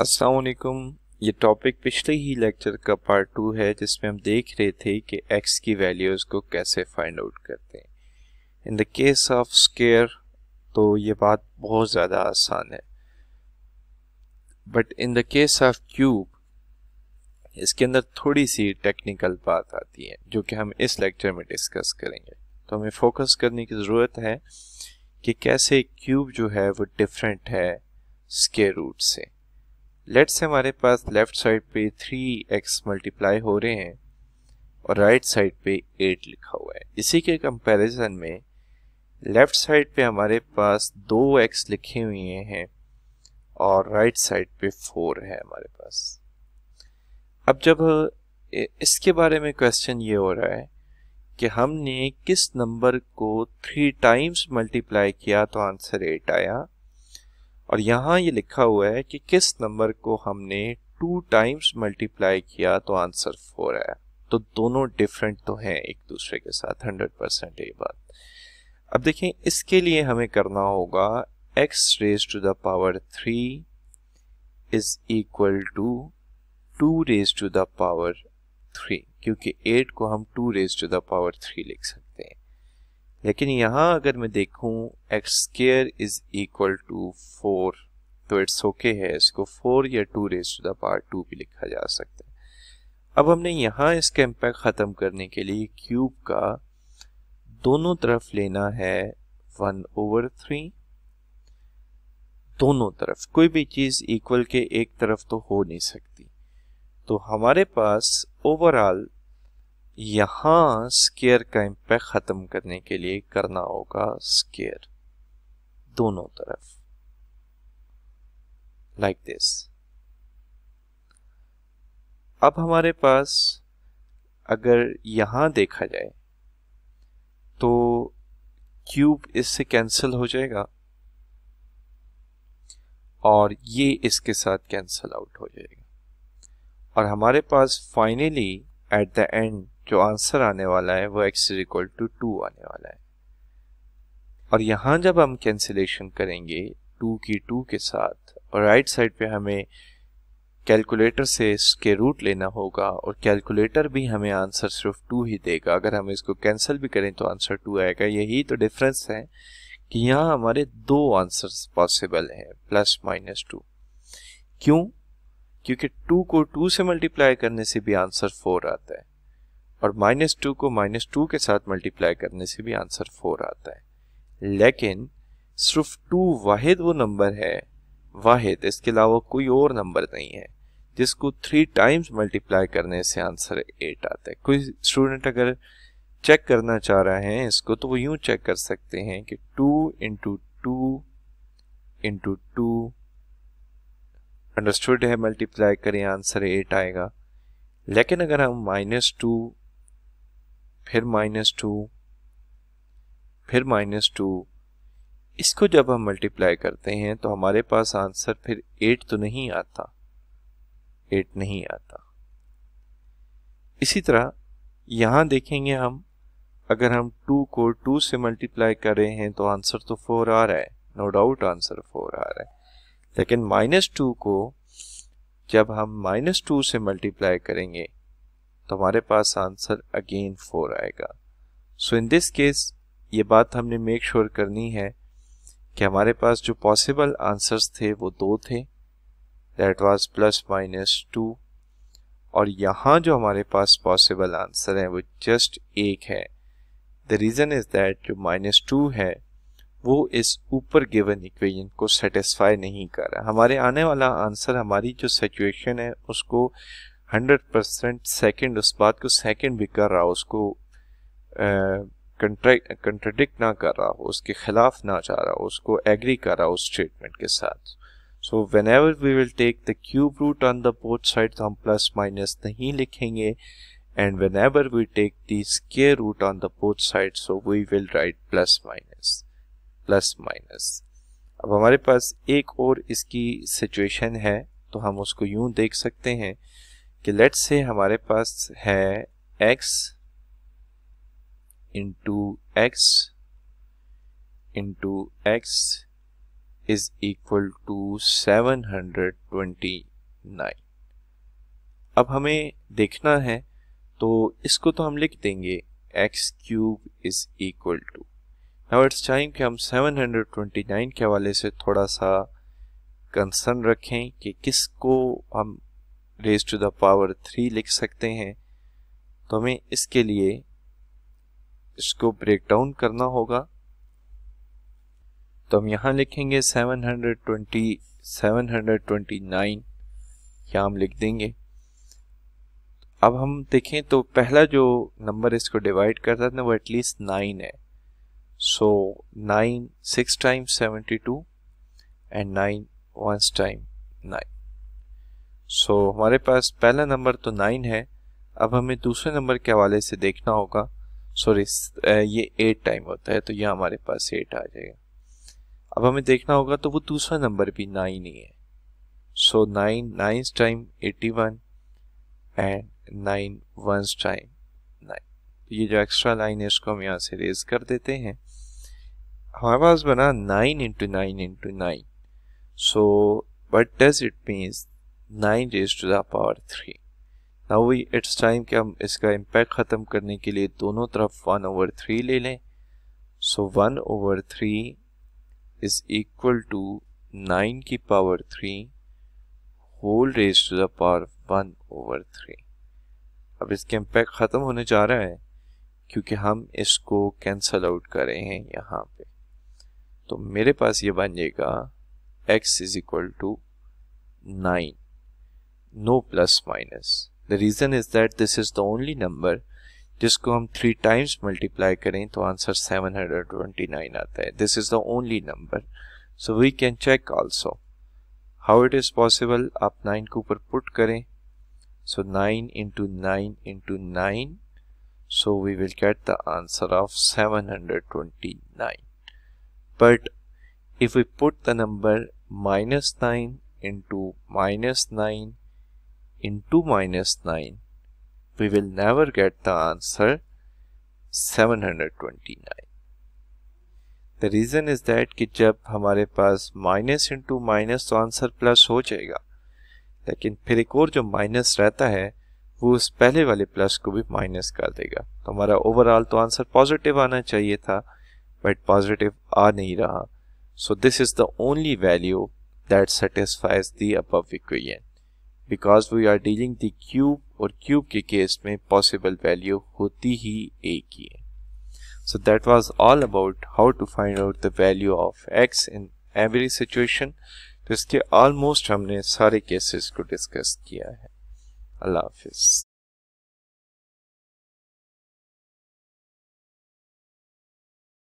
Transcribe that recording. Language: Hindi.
असलकुम ये टॉपिक पिछले ही लेक्चर का पार्ट टू है जिसमें हम देख रहे थे कि एक्स की वैल्यूज़ को कैसे फाइंड आउट करते हैं in the case of square तो ये बात बहुत ज़्यादा आसान है but in the case of cube इसके अंदर थोड़ी सी टेक्निकल बात आती है जो कि हम इस लेक्चर में डिस्कस करेंगे तो हमें फोकस करने की ज़रूरत है कि कैसे क्यूब जो है वो डिफरेंट है स्केयर रूट से लेट से हमारे पास लेफ्ट साइड पे थ्री एक्स मल्टीप्लाई हो रहे हैं और राइट साइड पे एट लिखा हुआ है इसी के कंपैरिजन में लेफ्ट साइड पे हमारे पास दो एक्स लिखे हुए हैं और राइट साइड पे फोर है हमारे पास अब जब इसके बारे में क्वेश्चन ये हो रहा है कि हमने किस नंबर को थ्री टाइम्स मल्टीप्लाई किया तो आंसर एट आया और यहाँ ये लिखा हुआ है कि किस नंबर को हमने टू टाइम्स मल्टीप्लाई किया तो आंसर फोर आया तो दोनों डिफरेंट तो हैं एक दूसरे के साथ हंड्रेड परसेंट ये बात अब देखें इसके लिए हमें करना होगा x raise to the power three is equal to two raise to the power three क्योंकि एट को हम two raise to the power three लिख सकते लेकिन यहाँ अगर मैं देखूँ x square is equal to four तो इट्स ओके okay है इसको फोर या two raise to the two भी लिखा जा सकता है अब हमने यहाँ इसका इम्पैक्ट ख़त्म करने के लिए क्यूब का दोनों तरफ लेना है वन ओवर थ्री दोनों तरफ कोई भी चीज़ इक्वल के एक तरफ तो हो नहीं सकती तो हमारे पास ओवरऑल यहाँ स्केयर का इम्पैक्ट ख़त्म करने के लिए करना होगा स्केयर दोनों तरफ लाइक like दिस अब हमारे पास अगर यहाँ देखा जाए तो क्यूब इससे कैंसिल हो जाएगा और ये इसके साथ कैंसिल आउट हो जाएगा और हमारे पास फाइनली एट द एंड जो आंसर आने वाला है वो x is equal to two आने वाला है और यहाँ जब हम कैंसिलेशन करेंगे टू की टू के साथ और राइट साइड पे हमें कैलकुलेटर से इसके रूट लेना होगा और कैलकुलेटर भी हमें आंसर सिर्फ टू ही देगा अगर हम इसको कैंसिल भी करें तो आंसर टू आएगा यही तो डिफरेंस है कि यहाँ हमारे दो आंसर पॉसिबल हैं प्लस माइनस टू क्यों क्योंकि टू को टू से मल्टीप्लाई करने से भी आंसर फोर आता है और माइनस टू को माइनस टू के साथ मल्टीप्लाई करने से भी आंसर फोर आता है लेकिन सिर्फ टू वाहिद वो नंबर है वाहिद इसके अलावा कोई और नंबर नहीं है जिसको थ्री टाइम्स मल्टीप्लाई करने से आंसर एट आता है कोई स्टूडेंट अगर चेक करना चाह रहा है इसको तो वो यूं चेक कर सकते हैं कि two into two into two understood है मल्टीप्लाई करें आंसर एट आएगा लेकिन अगर हम माइनस टू फिर माइनस टू फिर माइनस टू इसको जब हम मल्टीप्लाई करते हैं तो हमारे पास आंसर फिर एट तो नहीं आता एट नहीं आता इसी तरह यहां देखेंगे हम अगर हम टू को टू से मल्टीप्लाई कर रहे हैं तो आंसर तो फोर आ रहा है नो डाउट आंसर फोर आ रहा है लेकिन माइनस टू को जब हम माइनस टू से मल्टीप्लाई करेंगे तो हमारे पास आंसर अगेन फोर आएगा सो इन दिस केस ये बात हमने मेक श्योर sure करनी है कि हमारे पास जो पॉसिबल आंसर्स थे वो दो थे that was plus minus two और यहाँ जो हमारे पास पॉसिबल आंसर है वो जस्ट एक है द रीज़न इज़ दैट जो माइनस टू है वो इस ऊपर गिवन इक्वेशन को सेटिस्फाई नहीं कर रहा हमारे आने वाला आंसर हमारी जो सिचुएशन है उसको हंड्रेड परसेंट सेकेंड उस बात को सेकेंड भी कर रहा हो उसको कंट्रडिक्ट ना कर रहा हो उसके खिलाफ ना जा रहा हो उसको एग्री कर रहा हो उस स्टेटमेंट के साथ so whenever we will take the cube root on the both side तो हम प्लस माइनस नहीं लिखेंगे whenever we take the square root on the both side so we will write plus minus plus minus अब हमारे पास एक और इसकी सिचुएशन है तो हम उसको यूं देख सकते हैं कि लेट से हमारे पास है x into x into x is equal to seven hundred twenty nine अब हमें देखना है तो इसको तो हम लिख देंगे x cube is equal to now it's time कि हम 729 के हवाले से थोड़ा सा कंसर्न रखें कि किसको हम raise to the power three लिख सकते हैं तो हमें इसके लिए इसको ब्रेक डाउन करना होगा तो हम यहाँ लिखेंगे 720 729 यहाँ हम लिख देंगे अब हम देखें तो पहला जो नंबर इसको डिवाइड करता था वो एटलीस्ट नाइन है so nine six time seventy two and nine ones time nine so so, हमारे पास पहला नंबर तो नाइन है अब हमें दूसरे नंबर के हवाले से देखना होगा सॉरी ये एट टाइम होता है तो यह हमारे पास एट आ जाएगा अब हमें देखना होगा तो वो दूसरा नंबर भी नाइन ही है so nine nines time eighty one and nine one time nine तो ये जो एक्स्ट्रा लाइन है इसको हम यहाँ से रेज कर देते हैं हमारे पास बना nine into nine into nine so but does it means nine raise to the power three ना वही इट्स टाइम कि हम इसका इम्पैक्ट ख़त्म करने के लिए दोनों तरफ वन ओवर थ्री ले लें so one over three is equal to nine की power three whole raise to the power one over three अब इसके इम्पैक्ट ख़त्म होने जा रहा है क्योंकि हम इसको कैंसल आउट कर रहे हैं यहाँ पे तो मेरे पास ये बन जाएगा x is equal to nine no plus minus. The reason is that this is the only number जिसको हम थ्री टाइम्स मल्टीप्लाई करें तो आंसर 729 आता है this is the only number so we can check also how it is possible आप नाइन के ऊपर पुट करें सो nine into nine. Into so we will get the answer of 729 but if we put the number minus 9 into minus 9 into minus 9, we will never get the answer 729. The reason is that कि जब हमारे पास माइनस इंटू माइनस तो आंसर प्लस हो जाएगा लेकिन फिर एक और जो माइनस रहता है वो उस पहले वाले प्लस को भी माइनस कर देगा तो हमारा ओवरऑल तो आंसर पॉजिटिव आना चाहिए था बट पॉजिटिव आ नहीं रहा so this is the only value that satisfies the above equation. Because we are dealing the cube और क्यूब के केस में पॉसिबल वैल्यू होती ही एक ही है so that was all about how to find out the value of x in every situation तो इसके ऑलमोस्ट हमने सारे केसेस को डिस्कस किया है अल्लाह हाफिज